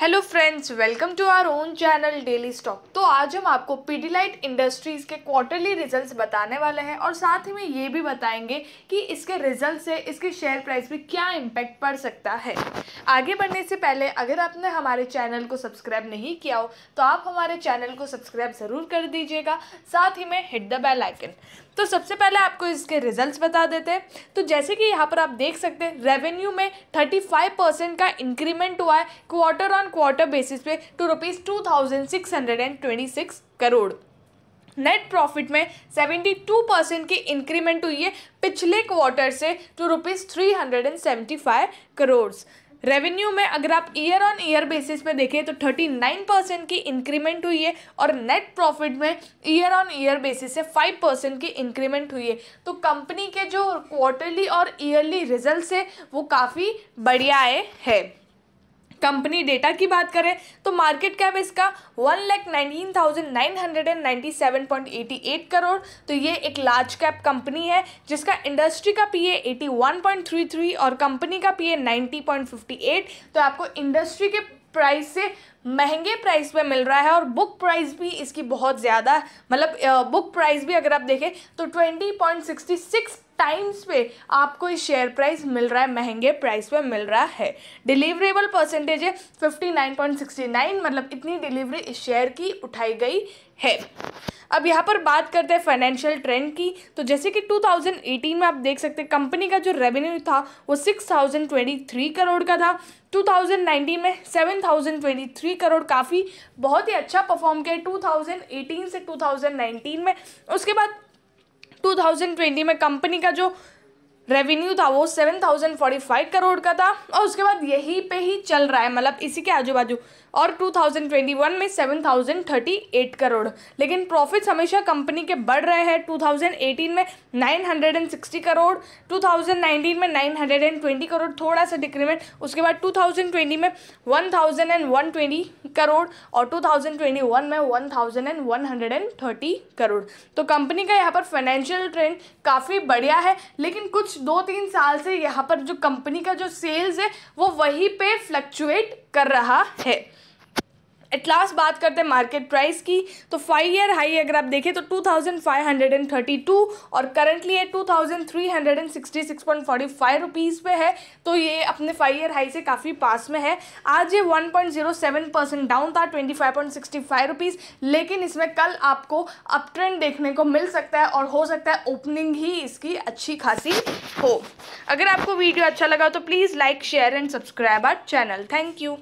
Hello friends welcome to our own channel daily stock तो आज हम आपको पीडीलाइट इंडस्ट्रीज़ के क्वार्टरली रिजल्ट्स बताने वाले हैं और साथ ही में ये भी बताएंगे कि इसके रिजल्ट से इसके शेयर प्राइस पे क्या इम्पैक्ट पड़ सकता है आगे बढ़ने से पहले अगर आपने हमारे चैनल को सब्सक्राइब नहीं किया हो तो आप हमारे चैनल को सब्सक्राइब ज़रूर कर दीजिएगा साथ ही में हिट द बेल आइकन तो सबसे पहले आपको इसके रिजल्ट्स बता देते हैं तो जैसे कि यहाँ पर आप देख सकते हैं रेवेन्यू में थर्टी का इंक्रीमेंट हुआ है क्वार्टर ऑन क्वार्टर बेसिस पे two rupees two thousand six hundred and twenty six crore net profit में सेवेंटी टू परसेंट की इंक्रीमेंट हुई है पिछले क्वार्टर से two rupees three hundred and seventy five crore revenue में अगर आप ईयर ऑन ईयर बेसिस पे देखें तो थर्टी नाइन परसेंट की इंक्रीमेंट हुई है और नेट प्रॉफिट में ईयर ऑन ईयर बेसिस से फाइव परसेंट की इंक्रीमेंट हुई है तो कंपनी के जो क्वार्टरली और ईयरली रिजल्ट है वो काफ़ी बढ़िया आए है। कंपनी डेटा की बात करें तो मार्केट कैप इसका one lakh nineteen thousand nine hundred and ninety seven point eighty eight crore तो ये एक लार्ज कैप कंपनी है जिसका इंडस्ट्री का P E eighty one point three three और कंपनी का P E ninety point fifty eight तो आपको इंडस्ट्री के प्राइस से महंगे प्राइस पे मिल रहा है और बुक प्राइस भी इसकी बहुत ज़्यादा मतलब बुक प्राइस भी अगर आप देखें तो twenty point sixty six times पे आपको इस शेयर प्राइस मिल रहा है महंगे प्राइस पे मिल रहा है डिलीवरेबल परसेंटेज है नाइन मतलब इतनी डिलीवरी इस शेयर की उठाई गई है अब यहाँ पर बात करते हैं फाइनेंशियल ट्रेंड की तो जैसे कि 2018 में आप देख सकते हैं कंपनी का जो रेवेन्यू था वो 6023 करोड़ का था 2019 में 7023 करोड़ काफ़ी बहुत ही अच्छा परफॉर्म किया 2018 से 2019 में उसके बाद 2020 में कंपनी का जो रेवेन्यू था वो seven thousand forty five crore का था और उसके बाद यही पे ही चल रहा है मतलब इसी के आजू बाजू और टू थाउजेंड ट्वेंटी वन में seven thousand thirty eight crore लेकिन प्रॉफिट्स हमेशा कंपनी के बढ़ रहे हैं टू थाउजेंड एटीन में nine hundred and sixty crore two thousand nineteen में nine hundred and twenty crore थोड़ा सा डिक्रीमेंट उसके बाद टू थाउजेंड ट्वेंटी में one thousand and one twenty crore और टू थाउजेंड ट्वेंटी वन में one thousand and one hundred and thirty crore तो company का यहाँ पर फाइनेंशियल ट्रेंड काफ़ी बढ़िया है लेकिन कुछ दो तीन साल से यहाँ पर जो कंपनी का जो सेल्स है वो वहीं पे फ्लक्चुएट कर रहा है एट लास्ट बात करते हैं मार्केट प्राइस की तो फाइव ईयर हाई अगर आप देखें तो 2532 और करंटली ये 2366.45 रुपीस पे है तो ये अपने फाइव ईयर हाई से काफ़ी पास में है आज ये 1.07 परसेंट डाउन था 25.65 रुपीस लेकिन इसमें कल आपको अप ट्रेंड देखने को मिल सकता है और हो सकता है ओपनिंग ही इसकी अच्छी खासी हो अगर आपको वीडियो अच्छा लगा तो please like share and subscribe our channel thank you